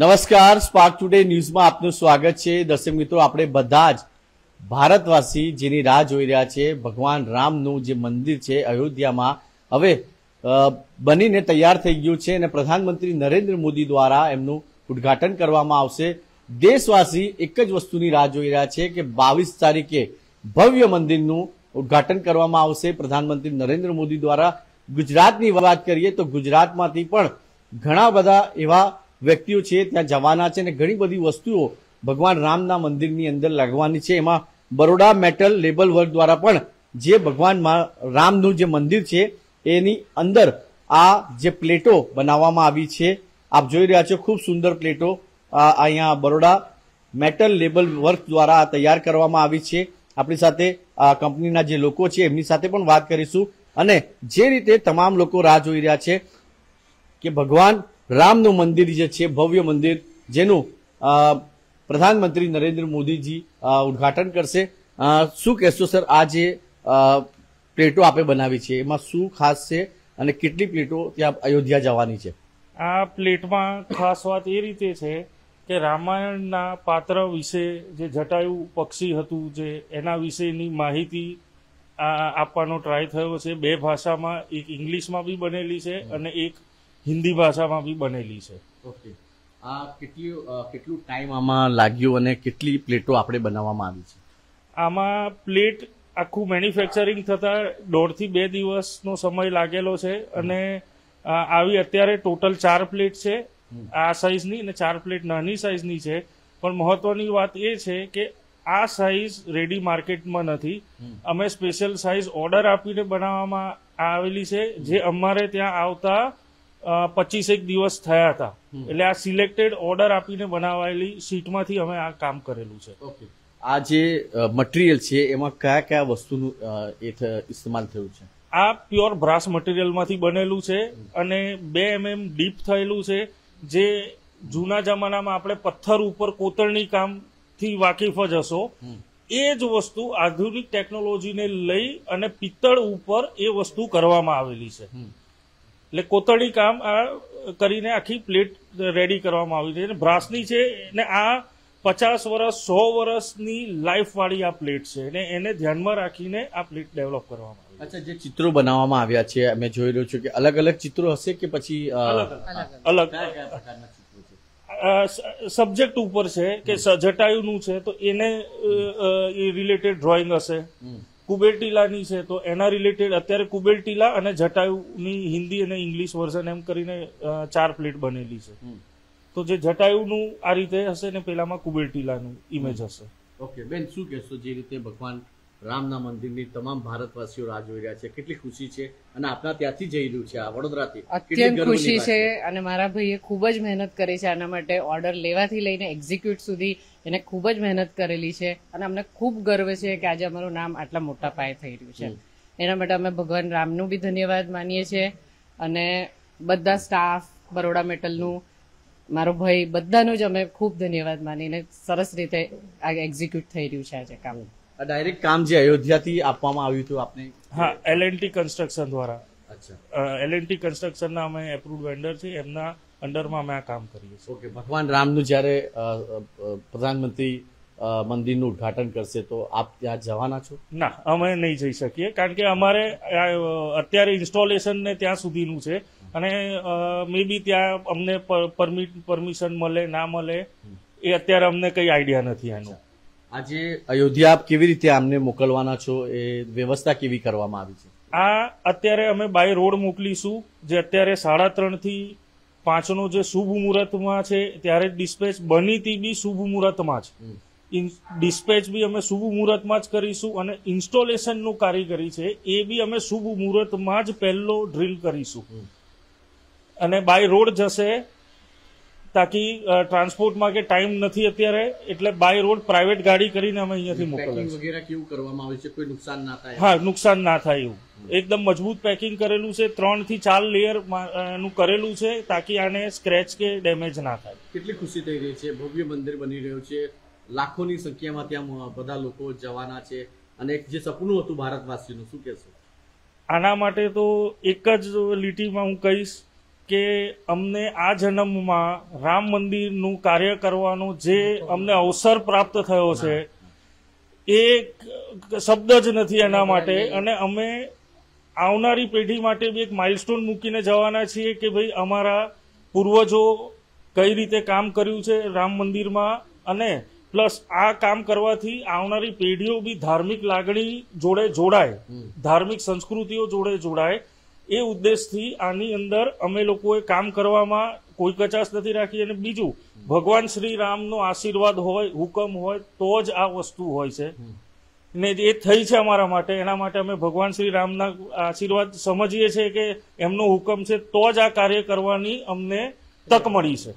નમસ્કાર spark today ન્યૂઝમાં આપનું સ્વાગત છે દર્શક મિત્રો આપણે બધા જ ભારતવાસી જેની રાહ જોઈ રહ્યા છે ભગવાન રામનું જે મંદિર છે અયોધ્યામાં હવે બનીને તૈયાર થઈ ગયું છે અને પ્રધાનમંત્રી નરેન્દ્ર મોદી દ્વારા એમનું ઉદ્ઘાટન કરવામાં આવશે દેશવાસી એક જ વસ્તુની રાહ જોઈ રહ્યા છે કે બાવીસ તારીખે ભવ્ય મંદિરનું ઉદ્ઘાટન કરવામાં આવશે પ્રધાનમંત્રી નરેન્દ્ર મોદી દ્વારા ગુજરાતની વાત કરીએ તો ગુજરાતમાંથી પણ ઘણા બધા એવા વ્યક્તિઓ છે ત્યાં જવાના છે અને ઘણી બધી વસ્તુઓ ભગવાન રામના મંદિરની અંદર લાગવાની છે એમાં બરોડા મેટલ લેબલ વર્ક દ્વારા પણ જે ભગવાન રામનું જે મંદિર છે એની અંદર આ જે પ્લેટો બનાવવામાં આવી છે આપ જોઈ રહ્યા છો ખૂબ સુંદર પ્લેટો અહીંયા બરોડા મેટલ લેબલ વર્ક દ્વારા તૈયાર કરવામાં આવી છે આપણી સાથે કંપનીના જે લોકો છે એમની સાથે પણ વાત કરીશું અને જે રીતે તમામ લોકો રાહ જોઈ રહ્યા છે કે ભગવાન રામનું મંદિર જે છે ભવ્ય મંદિર જેનું પ્રધાનમંત્રી નરેન્દ્ર મોદીજી ઉદઘાટન કરશે શું કહેશો સર આ જે પ્લેટો આપે બનાવી છે એમાં શું ખાસ છે અને કેટલી પ્લેટો ત્યાં અયોધ્યા જવાની છે આ પ્લેટમાં ખાસ વાત એ રીતે છે કે રામાયણના પાત્ર વિશે જે જટાયુ પક્ષી હતું જે એના વિશેની માહિતી આપવાનો ટ્રાય થયો છે બે ભાષામાં એક ઇંગ્લિશમાં બી બનેલી છે અને એક હિન્દી ભાષામાં બી બનેલી છે ઓકે આ કેટલી કેટલું ટાઈમ આમાં લાગ્યું અને કેટલી પ્લેટો આપણે બનાવવામાં આવી છે આમાં પ્લેટ આખું મેન્યુફેક્ચરિંગ થતાં દોઢથી બે દિવસનો સમય લાગેલો છે અને આવી અત્યારે ટોટલ ચાર પ્લેટ છે આ સાઇઝની અને ચાર પ્લેટ નાની સાઇઝની છે પણ મહત્વની વાત એ છે કે આ સાઇઝ રેડી માર્કેટમાં નથી અમે સ્પેશિયલ સાઇઝ ઓર્ડર આપીને બનાવવામાં આવેલી છે જે અમારે ત્યાં આવતા પચીસેક દિવસ થયા હતા એટલે આ સિલેક્ટેડ ઓર્ડર આપીને બનાવાયેલી સીટમાંથી અમે આ કામ કરેલું છે આ જે મટીરિયલ છે એમાં કયા કયા વસ્તુનું ઇસ્તેમાલ થયું છે આ પ્યોર બ્રાસ મટીરિયલમાંથી બનેલું છે અને બે એમએમ mm ડીપ થયેલું છે જે જૂના જમાનામાં આપણે પથ્થર ઉપર કોતરણી કામથી વાકેફ જ હશો એ જ વસ્તુ આધુનિક ટેકનોલોજીને લઈ અને પિત્તળ ઉપર એ વસ્તુ કરવામાં આવેલી છે એટલે કોતરણી કામ આ કરીને આખી પ્લેટ રેડી કરવામાં આવી છે અને બ્રાસની છે ને આ પચાસ વર્ષ સો વર્ષની લાઈફવાળી આ પ્લેટ છે અને એને ધ્યાનમાં રાખીને આ પ્લેટ ડેવલપ કરવામાં આવી અચ્છા જે ચિત્રો બનાવવામાં આવ્યા છે મેં જોઈ રહ્યો છું કે અલગ અલગ ચિત્રો હશે કે પછી અલગ અલગ સબ્જેક્ટ ઉપર છે કે જટાયુનું છે તો એને રિલેટેડ ડ્રોઈંગ હશે કુબેરટીલાની છે તો એના રિલેટેડ અત્યારે કુબેરટીલા અને જટાયુની હિન્દી અને ઇંગ્લિશ વર્ઝન એમ કરીને ચાર પ્લેટ બનેલી છે તો જે જટાયુનું આ રીતે હશે ને પેલામાં કુબેરટીલાનું ઇમેજ હશે ઓકે બેન શું કહેશો જે રીતે ભગવાન રામના મંદિરની તમામ ભારતવાસીઓ રાહ જોઈ રહ્યા છે કેટલી ખુશી છે અને આપના ત્યાંથી જઈ રહ્યું છે આ વડોદરાથી અત્યંત ખુશી છે અને મારા ભાઈએ ખૂબ જ મહેનત કરી છે આના માટે ઓર્ડર લેવાથી લઈને એક્ઝિક્યુટ સુધી એને ખૂબ જ મહેનત કરેલી છે અને અમને ખૂબ ગર્વ છે કે આજે અમારું નામ આટલા મોટા પાયે થઈ રહ્યું છે એના માટે અમે ભગવાન રામનું બી ધન્યવાદ માનીએ છીએ અને બધા સ્ટાફ બરોડા મેટલનું મારો ભાઈ બધાનું જ અમે ખૂબ ધન્યવાદ માનીને સરસ રીતે આ એક્ઝિક્યુટ થઈ રહ્યું છે આજે કામ ડાયરેક્ટ કામ જે અયોધ્યાથી આપવામાં આવ્યું હતું આપને હા એલ એન્ડ ટી કન્સ્ટ્રક્શન દ્વારા અચ્છા એલ એન્ડ ટી કન્સ્ટ્રક્શનના અમે એપ્રુવ વેન્ડર છે એમના અંડરમાં અમે આ કામ કરીએ છીએ ઓકે ભગવાન રામનું જ્યારે પ્રધાનમંત્રી મંદિરનું ઉદઘાટન કરશે તો આપ ત્યાં જવાના છો ના અમે નહીં જઈ શકીએ કારણ કે અમારે અત્યારે ઇન્સ્ટોલેશન ને ત્યાં સુધીનું છે અને મે બી ત્યાં અમને પરમિટ પરમિશન મળે ના મળે એ અત્યારે અમને કંઈ આઈડિયા નથી એનું આજે અયોધ્યા આપ કેવી રીતે આમને મોકલવાના છો એ વ્યવસ્થા કેવી કરવામાં આવી છે આ અત્યારે અમે બાય રોડ મોકલીશું જે અત્યારે સાડા ત્રણથી પાંચનો જે શુભ મુહૂર્તમાં છે ત્યારે ડિસ્પેચ બની તી બી શુભ મુહૂર્તમાં જ ડિસ્પેચ બી અમે શુભ મુહૂર્તમાં જ કરીશું અને ઇન્સ્ટોલેશનનું કારીગરી છે એ બી અમે શુભ મુહૂર્તમાં જ પહેલો ડ્રીલ કરીશું અને બાય રોડ જશે તાકી ટ્રાન્સપોર્ટ કે ટાઈમ નથી અત્યારે એટલે બાય રોડ પ્રાઇવેટ ગાડી કરીને અમે અહીંયાથી મોકલાવીએ કેવું કરવામાં આવે છે કોઈ નુકસાન થાય હા નુકસાન ના થાય એવું એકદમ મજબૂત પેકિંગ કરેલું છે ત્રણ થી ચાર લેયર નું કરેલું છે તાકી આને સ્ક્રેચ કે ડેમેજ ના થાય કેટલી ખુશી થઈ રહી છે ભવ્ય મંદિર બની રહ્યું છે લાખોની સંખ્યામાં ત્યાં બધા લોકો જવાના છે અને એક જે સપનું હતું ભારતવાસીનું શું કહેશો આના માટે તો એક જ લીટીમાં હું કહીશ કે અમને આ જન્મમાં રામ મંદિરનું કાર્ય કરવાનું જે અમને અવસર પ્રાપ્ત થયો છે એ શબ્દ જ નથી એના માટે અને અમે આવનારી પેઢી માટે બી એક માઇલસ્ટોન મૂકીને જવાના છીએ કે ભાઈ અમારા પૂર્વજો કઈ રીતે કામ કર્યું છે રામ મંદિરમાં અને પ્લસ આ કામ કરવાથી આવનારી પેઢીઓ બી ધાર્મિક લાગણી જોડે જોડાય ધાર્મિક સંસ્કૃતિઓ જોડે જોડાય એ ઉદ્દેશથી આની અંદર અમે લોકોએ કામ કરવામાં કોઈ કચાશ નથી રાખી અને બીજું ભગવાન શ્રી રામનો આશીર્વાદ હોય હુકમ હોય તો જ આ વસ્તુ હોય છે ને એ થઈ છે અમારા માટે એના માટે અમે ભગવાન શ્રી રામના આશીર્વાદ સમજીએ છીએ કે એમનો હુકમ છે તો જ આ કાર્ય કરવાની અમને તક મળી છે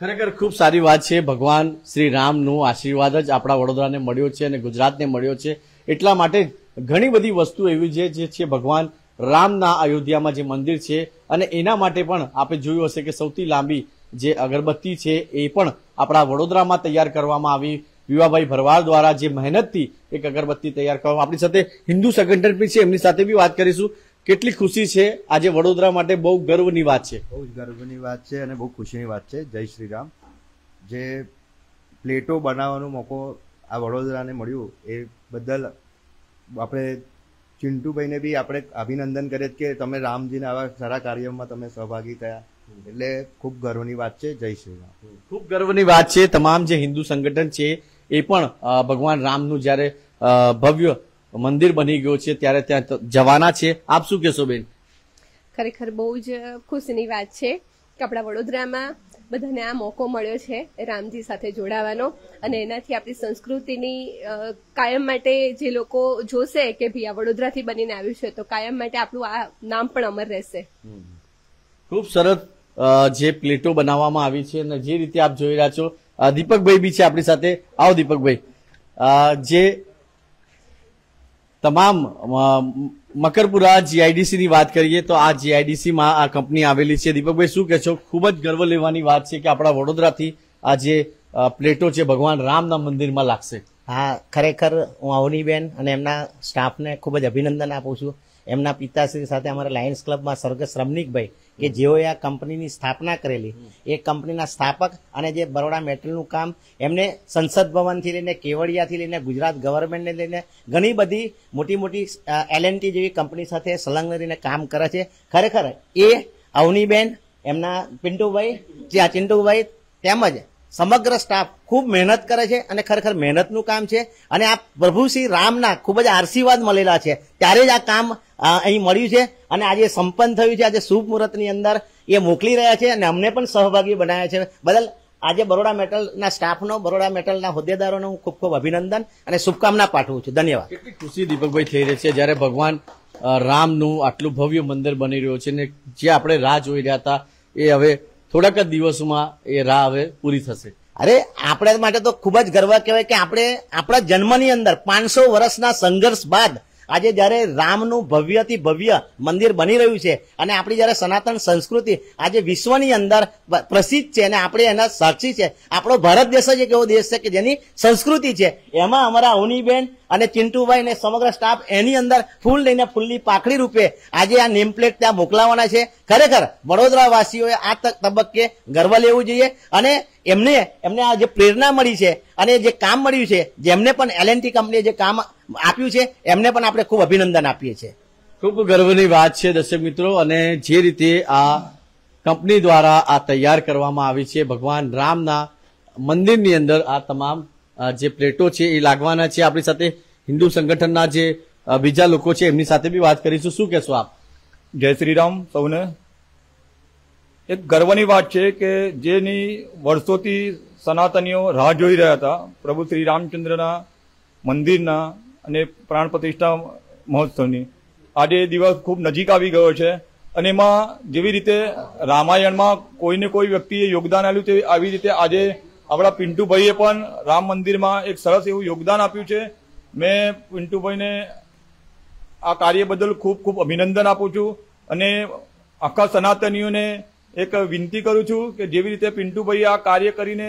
ખરેખર ખૂબ સારી વાત છે ભગવાન શ્રી રામનો આશીર્વાદ જ આપણા વડોદરાને મળ્યો છે અને ગુજરાતને મળ્યો છે એટલા માટે ઘણી બધી વસ્તુ એવી છે જે છે ભગવાન રામના અયોધ્યામાં જે મંદિર છે અને એના માટે પણ આપણે જોયું હશે કે સૌથી લાંબી જે અગરબત્તી છે એ પણ આપણા વડોદરામાં તૈયાર કરવામાં આવી વિવાભાઈ ભરવાડ દ્વારા જે મહેનતથી એક અગરબત્તી તૈયાર કરવામાં આપણી સાથે હિન્દુ સંગઠન પણ છે એમની સાથે બી વાત કરીશું કેટલી ખુશી છે આજે વડોદરા માટે બહુ ગર્વની વાત છે બહુ જ ગર્વની વાત છે અને બહુ ખુશીની વાત છે જય શ્રી રામ જે પ્લેટો બનાવવાનો મોકો આ વડોદરાને મળ્યું એ બદલ આપણે ચિંટુભાઈને બી આપણે અભિનંદન કરીએ કે તમે રામજીના આવા સારા કાર્યમાં તમે સહભાગી થયા એટલે ખૂબ ગર્વની વાત છે જય શ્રી રામ ખૂબ ગર્વની વાત છે તમામ જે હિન્દુ સંગઠન છે એ પણ ભગવાન રામનું જ્યારે ભવ્ય મંદિર બની ગયું છે ત્યારે ત્યાં જવાના છે આપ શું કહેશો બેન ખરેખર બહુ જ ખુશીની વાત છે કે આપણા વડોદરામાં બધાને આ મોકો મળ્યો છે રામજી સાથે જોડાવાનો અને એનાથી આપણી સંસ્કૃતિની કાયમ માટે જે લોકો જોશે કે ભાઈ આ વડોદરાથી બનીને આવ્યું છે તો કાયમ માટે આપણું આ નામ પણ અમર રહેશે ખૂબ સરસ જે પ્લેટો બનાવવામાં આવી છે અને જે રીતે આપ જોઈ રહ્યા છો દીપકભાઈ બી છે આપણી સાથે આવો દીપકભાઈ જે તમામ મકરપુરા જીઆઈડીસીની વાત કરીએ તો આ જીઆઈડીસીમાં આ કંપની આવેલી છે દીપકભાઈ શું કહેશો ખૂબ જ ગર્વ લેવાની વાત છે કે આપણા વડોદરાથી આ જે પ્લેટો છે ભગવાન રામના મંદિરમાં લાગશે હા ખરેખર હું અવનીબેન અને એમના સ્ટાફને ખૂબ જ અભિનંદન આપું છું એમના પિતાશ્રી સાથે અમારા લાયન્સ ક્લબમાં સ્વર્ગ શ્રમનિકભાઈ કે જેઓએ આ કંપનીની સ્થાપના કરેલી એ કંપનીના સ્થાપક અને જે બરોડા મેટલનું કામ એમને સંસદ ભવનથી લઈને કેવડિયાથી લઈને ગુજરાત ગવર્મેન્ટને લઈને ઘણી બધી મોટી મોટી એલએનટી જેવી કંપની સાથે સંલગ્ન રહીને કામ કરે છે ખરેખર એ અવનીબેન એમના પિન્ટુભાઈ ચિન્ટુભાઈ તેમજ સમગ્ર સ્ટાફ ખૂબ મહેનત કરે છે અને ખરેખર મહેનતનું કામ છે અને આ પ્રભુ શ્રી રામના ખૂબ જ આશીર્વાદ મળેલા છે ત્યારે જ આ કામ અહીં મળ્યું છે અને આજે સંપન્ન થયું છે આજે શુભ મુહૂર્તની અંદર એ મોકલી રહ્યા છે અને અમને પણ સહભાગી બનાવ્યા છે બદલ આજે બરોડા મેટલના સ્ટાફનો બરોડા મેટલના હોદ્દેદારોનો હું ખૂબ ખૂબ અભિનંદન અને શુભકામના પાઠવું છું ધન્યવાદ કેટલી ખુશી દીપકભાઈ થઈ રહી છે જ્યારે ભગવાન રામનું આટલું ભવ્ય મંદિર બની રહ્યું છે ને જે આપણે રાહ જોઈ રહ્યા હતા એ હવે થોડાક જ દિવસોમાં એ રાહ હવે પૂરી થશે અરે આપણે માટે તો ખૂબ જ ગર્વ કહેવાય કે આપણે આપણા જન્મની અંદર પાંચસો વર્ષના સંઘર્ષ બાદ આજે જ્યારે રામનું ભવ્યથી ભવ્ય મંદિર બની રહ્યું છે અને આપણી જ્યારે સનાતન સંસ્કૃતિ આજે વિશ્વની અંદર પ્રસિદ્ધ છે અને આપણે એના સાક્ષી છે આપણો ભારત દેશ જ એક એવો દેશ છે કે જેની સંસ્કૃતિ છે એમાં અમારા અવનીબેન અને ચિંટુભાઈ ને સમગ્ર સ્ટાફ એની અંદર ફૂલ લઈને ફૂલની પાખડી રૂપે આજે આ નેમપ્લેટ ત્યાં મોકલાવાના છે ખરેખર વડોદરાવાસીઓએ આ તબક્કે ગર્વ લેવું જોઈએ અને એમને એમને આ જે પ્રેરણા મળી છે અને જે કામ મળ્યું છે જેમને પણ એલ એન ટી કંપનીએ જે કામ આપ્યું છે એમને પણ આપણે ખૂબ અભિનંદન આપીએ છીએ ખૂબ ગર્વની વાત છે દર્શક મિત્રો અને જે રીતે આ કંપની દ્વારા આ તૈયાર કરવામાં આવી છે ભગવાન રામના મંદિરની અંદર આ તમામ જે પ્લેટો છે એ લાગવાના છે આપણી સાથે હિન્દુ સંગઠનના જે બીજા લોકો છે એમની સાથે બી વાત કરીશું શું કહેશો આપ જય શ્રી રામ સૌને એક ગર્વની વાત છે કે જેની વર્ષોથી સનાતનીઓ રાહ જોઈ રહ્યા હતા પ્રભુ શ્રી રામચંદ્રના મંદિરના અને પ્રાણ પ્રતિષ્ઠા મહોત્સવની આજે દિવસ ખૂબ નજીક આવી ગયો છે અને એમાં જેવી રીતે રામાયણમાં કોઈને કોઈ વ્યક્તિએ યોગદાન આપ્યું છે આવી રીતે આજે આપણા પિન્ટુભાઈએ પણ રામ મંદિરમાં એક સરસ એવું યોગદાન આપ્યું છે મેં પિન્ટુભાઈને આ કાર્ય બદલ ખૂબ ખૂબ અભિનંદન આપું છું અને આખા સનાતનીઓને એક વિનંતી કરું છું કે જેવી રીતે પિન્ટુભાઈ આ કાર્ય કરીને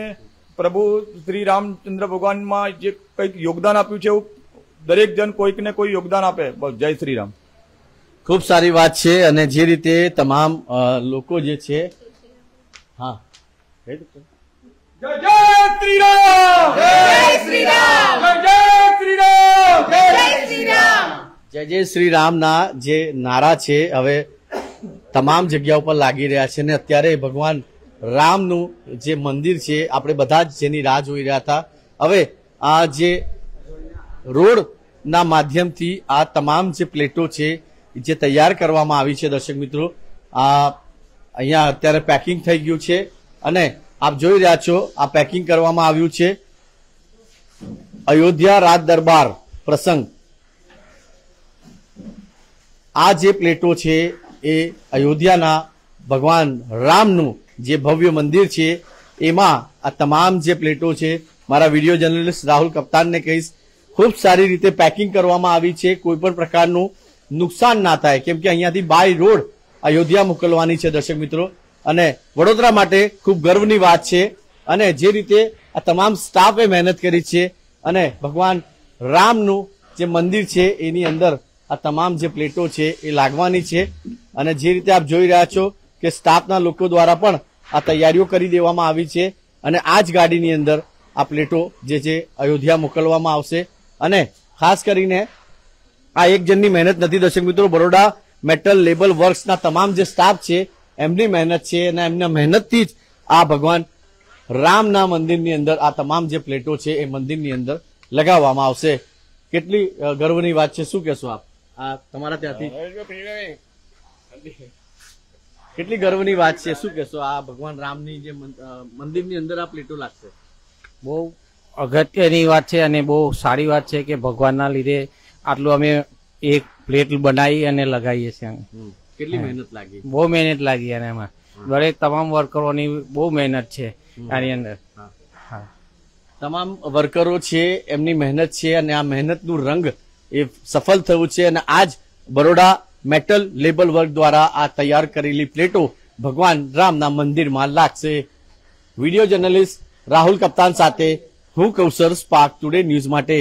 પ્રભુ શ્રી રામચંદ્ર ભગવાનમાં જે કંઈક યોગદાન આપ્યું છે એવું દરેક જણ કોઈકને કોઈ યોગદાન આપે જય શ્રી રામ ખૂબ સારી વાત છે અને જે રીતે તમામ લોકો જે છે હા જય શ્રી રામ જય શ્રી રામ જય જય શ્રી રામ જય જય શ્રી રામના જે નારા છે હવે તમામ જગ્યા ઉપર લાગી રહ્યા છે અને અત્યારે ભગવાન રામનું જે મંદિર છે આપણે બધા જ જેની રાહ જોઈ રહ્યા હતા હવે આ જે રોડના માધ્યમથી આ તમામ જે પ્લેટો છે જે તૈયાર કરવામાં આવી છે દર્શક મિત્રો આ અહીંયા અત્યારે પેકિંગ થઈ ગયું છે અને આપ જોઈ રહ્યા છો આ પેકિંગ કરવામાં આવ્યું છે અયોધ્યા રાજ દરબાર પ્રસંગ આ જે પ્લેટો છે એ અયોધ્યાના ભગવાન રામનું જે ભવ્ય મંદિર છે એમાં આ તમામ જે પ્લેટો છે મારા વિડીયો જર્નલિસ્ટ રાહુલ કપ્તાનને કહીશ ખૂબ સારી રીતે પેકિંગ કરવામાં આવી છે કોઈ પણ પ્રકારનું નુકસાન ના થાય કેમ કે અહીંયાથી બાય રોડ અયોધ્યા મોકલવાની છે દર્શક મિત્રો અને વડોદરા માટે ખૂબ ગર્વની વાત છે અને જે રીતે આ તમામ સ્ટાફે મહેનત કરી છે અને ભગવાન રામનું જે મંદિર છે એની અંદર આ તમામ જે પ્લેટો છે એ લાગવાની છે અને જે રીતે આપ જોઈ રહ્યા છો કે સ્ટાફના લોકો દ્વારા પણ આ તૈયારીઓ કરી દેવામાં આવી છે અને આ જ ગાડીની અંદર આ પ્લેટો જે છે અયોધ્યા મોકલવામાં આવશે અને ખાસ કરીને આ એક જણની મહેનત નથી દર્શક મિત્રો બરોડા મેટલ લેબલ વર્કસના તમામ જે સ્ટાફ છે એમની મહેનત છે અને એમના મહેનતથી જ આ ભગવાન રામના મંદિરની અંદર આ તમામ જે પ્લેટો છે એ મંદિરની અંદર લગાવવામાં આવશે કેટલી ગર્વની વાત છે શું કહેશો આપ આ તમારા ત્યાંથી કેટલી ગર્વની વાત છે શું કહેશો આ ભગવાન રામની જે મંદિરની અંદર આ પ્લેટો લાગશે બહુ અગત્યની વાત છે અને બહુ સારી વાત છે કે ભગવાનના લીધે આટલું અમે એક પ્લેટ બનાવી અને લગાવીએ છીએ કેટલી મહેનત લાગી બહુ મહેનત લાગી અને એમાં દરેક તમામ વર્કરોની બહુ મહેનત છે આની અંદર તમામ વર્કરો છે એમની મહેનત છે અને આ મહેનતનું રંગ એ સફળ થયું છે અને આજ બરોડા મેટલ લેબલ વર્ક દ્વારા આ તૈયાર કરેલી પ્લેટો ભગવાન રામના મંદિરમાં લાગશે વિડીયો જર્નલિસ્ટ રાહુલ કપ્તાન સાથે હું કૌશર સ્પાર્ક ટુડે ન્યૂઝ માટે